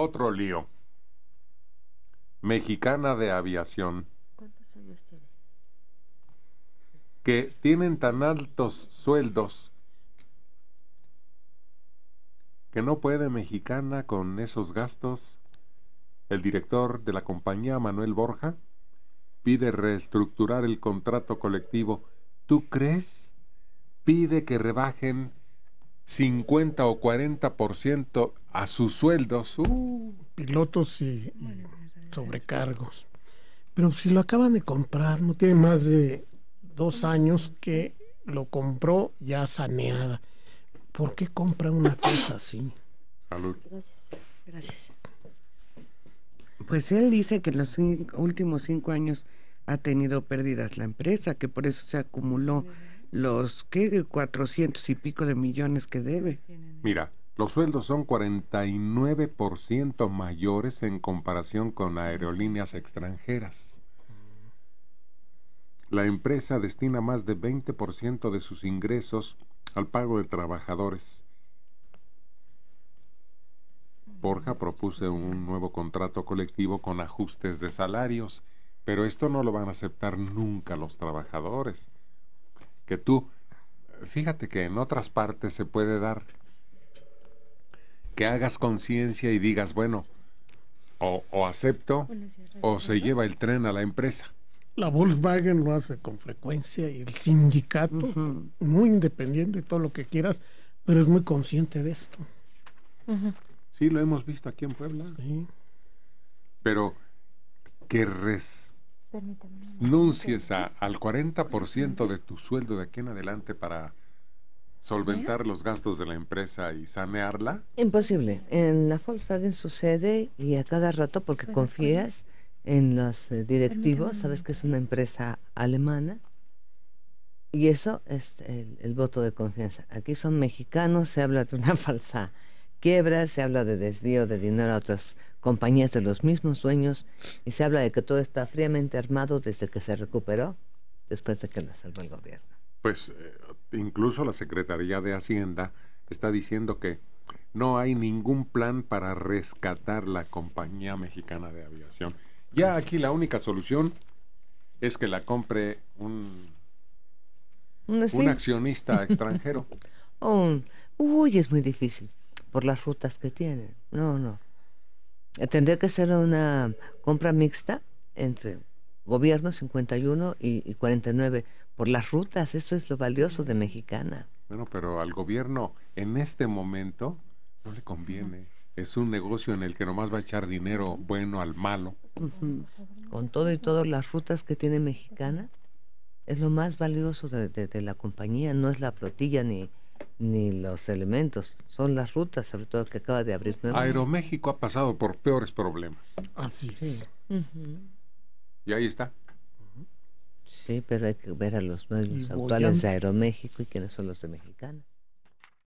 Otro lío. Mexicana de Aviación. ¿Cuántos años tiene? Que tienen tan altos sueldos que no puede Mexicana con esos gastos. El director de la compañía, Manuel Borja, pide reestructurar el contrato colectivo. ¿Tú crees? Pide que rebajen 50 o 40% a sus sueldos. Uh. Pilotos y, sobrecargos. Pero si lo acaban de comprar, no tiene más de dos años que lo compró ya saneada. ¿Por qué compra una cosa así? Salud. Gracias. Pues él dice que en los últimos cinco años ha tenido pérdidas la empresa, que por eso se acumuló los que 400 y pico de millones que debe. Mira, los sueldos son 49% mayores en comparación con aerolíneas extranjeras. La empresa destina más de 20% de sus ingresos al pago de trabajadores. Borja propuso un nuevo contrato colectivo con ajustes de salarios, pero esto no lo van a aceptar nunca los trabajadores. Que tú, fíjate que en otras partes se puede dar que hagas conciencia y digas, bueno, o, acepto o se lleva el tren a la empresa. La Volkswagen lo hace con frecuencia y el sindicato, muy independiente, todo lo que quieras, pero es muy consciente de esto. Sí, lo hemos visto aquí en Puebla. Pero que renuncies al 40% de tu sueldo de aquí en adelante para solventar los gastos de la empresa y sanearla? Imposible. En la Volkswagen sucede y a cada rato porque confías en los eh, directivos, sabes que es una empresa alemana y eso es el, el, voto de confianza. Aquí son mexicanos, se habla de una falsa quiebra, se habla de desvío de dinero a otras compañías de los mismos dueños y se habla de que todo está fríamente armado desde que se recuperó después de que la salvó el gobierno pues eh, incluso la Secretaría de Hacienda está diciendo que no hay ningún plan para rescatar la compañía mexicana de aviación. Ya aquí la única solución es que la compre un, un accionista extranjero. uy, es muy difícil por las rutas que tiene. No, no. Tendría que ser una compra mixta entre gobierno 51 y, y 49 por las rutas, eso es lo valioso de Mexicana. Bueno, pero al gobierno en este momento no le conviene. Es un negocio en el que nomás va a echar dinero bueno al malo. Con todo y todas las rutas que tiene Mexicana, es lo más valioso de, la compañía, no es la flotilla ni, ni los elementos, son las rutas, sobre todo que acaba de abrir. Aeroméxico ha pasado por peores problemas. Así es. Y ahí está. Sí, pero hay que ver a los nuevos actuales de Aeroméxico y que no son los de Mexicana.